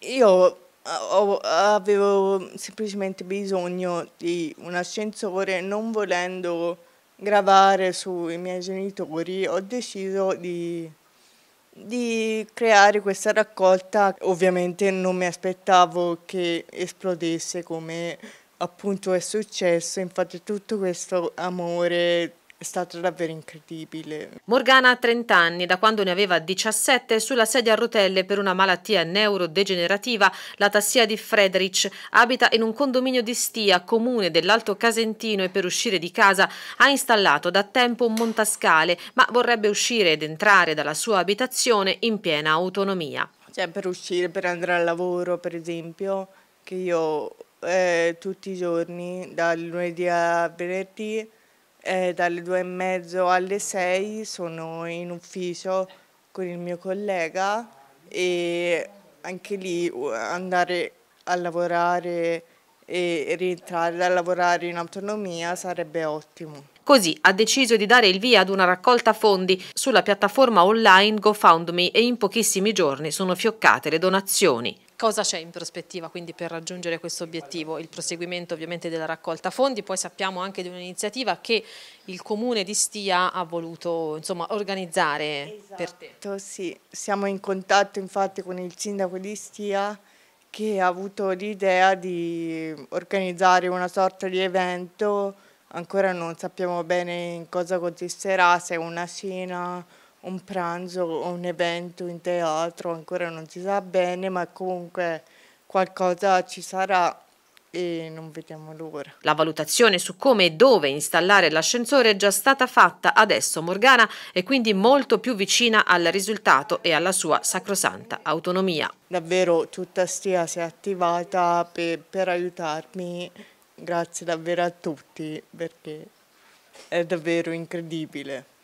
Io eh, avevo semplicemente bisogno di un ascensore, non volendo gravare sui miei genitori, ho deciso di, di creare questa raccolta. Ovviamente non mi aspettavo che esplodesse come appunto è successo, infatti tutto questo amore stato davvero incredibile. Morgana ha 30 anni, da quando ne aveva 17, sulla sedia a rotelle per una malattia neurodegenerativa, la tassia di Friedrich. Abita in un condominio di Stia, comune dell'Alto Casentino e per uscire di casa ha installato da tempo un montascale, ma vorrebbe uscire ed entrare dalla sua abitazione in piena autonomia. Cioè per uscire, per andare al lavoro per esempio, che io eh, tutti i giorni, dal lunedì a venerdì, eh, dalle due e mezzo alle sei sono in ufficio con il mio collega e anche lì andare a lavorare e rientrare a lavorare in autonomia sarebbe ottimo. Così ha deciso di dare il via ad una raccolta fondi sulla piattaforma online GoFundMe e in pochissimi giorni sono fioccate le donazioni. Cosa c'è in prospettiva quindi per raggiungere questo obiettivo? Il proseguimento ovviamente della raccolta fondi, poi sappiamo anche di un'iniziativa che il Comune di Stia ha voluto insomma, organizzare esatto, per te. Esatto, sì, siamo in contatto infatti con il sindaco di Stia che ha avuto l'idea di organizzare una sorta di evento, ancora non sappiamo bene in cosa consisterà, se è una cena un pranzo o un evento in teatro, ancora non si sa bene, ma comunque qualcosa ci sarà e non vediamo l'ora. La valutazione su come e dove installare l'ascensore è già stata fatta, adesso Morgana è quindi molto più vicina al risultato e alla sua sacrosanta autonomia. Davvero tutta Stia si è attivata per, per aiutarmi, grazie davvero a tutti perché è davvero incredibile.